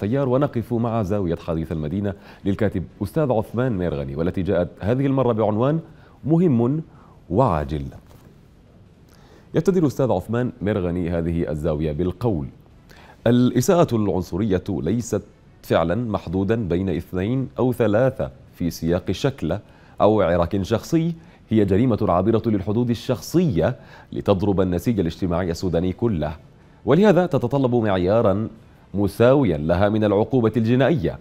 تيار ونقف مع زاوية حديث المدينة للكاتب أستاذ عثمان ميرغني والتي جاءت هذه المرة بعنوان مهم وعاجل يبتدي الأستاذ عثمان ميرغني هذه الزاوية بالقول الإساءة العنصرية ليست فعلا محدودا بين اثنين أو ثلاثة في سياق شكلة أو عراك شخصي هي جريمة عابرة للحدود الشخصية لتضرب النسيج الاجتماعي السوداني كله ولهذا تتطلب معيارا مساويا لها من العقوبة الجنائية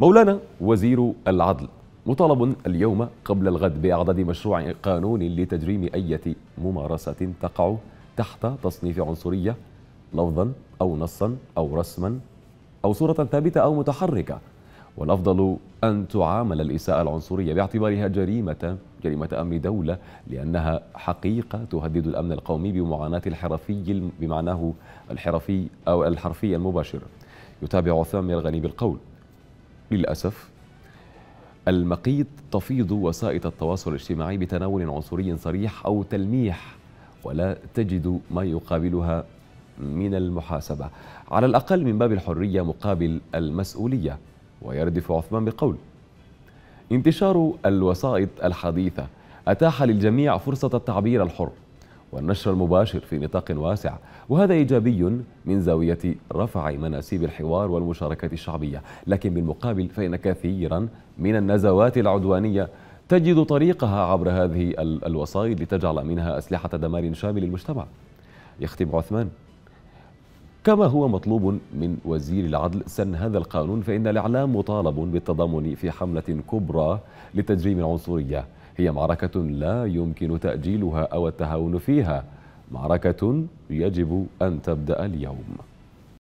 مولانا وزير العدل مطالب اليوم قبل الغد بإعداد مشروع قانون لتجريم أية ممارسة تقع تحت تصنيف عنصرية لفظا أو نصا أو رسما أو صورة ثابتة أو متحركة والأفضل أن تعامل الإساءة العنصرية باعتبارها جريمة كلمة أمن دولة لأنها حقيقة تهدد الأمن القومي بمعاناة الحرفي بمعناه الحرفي أو الحرفي المباشر يتابع عثمان الغني بالقول للأسف المقيت تفيض وسائط التواصل الاجتماعي بتناول عنصري صريح أو تلميح ولا تجد ما يقابلها من المحاسبة على الأقل من باب الحرية مقابل المسؤولية ويردف عثمان بقول انتشار الوسائط الحديثة أتاح للجميع فرصة التعبير الحر والنشر المباشر في نطاق واسع وهذا إيجابي من زاوية رفع مناسيب الحوار والمشاركات الشعبية لكن بالمقابل فإن كثيرا من النزوات العدوانية تجد طريقها عبر هذه الوسائط لتجعل منها أسلحة دمار شامل للمجتمع يختم عثمان كما هو مطلوب من وزير العدل سن هذا القانون فإن الإعلام مطالب بالتضامن في حملة كبرى لتجريم العنصرية هي معركة لا يمكن تأجيلها أو التهاون فيها معركة يجب أن تبدأ اليوم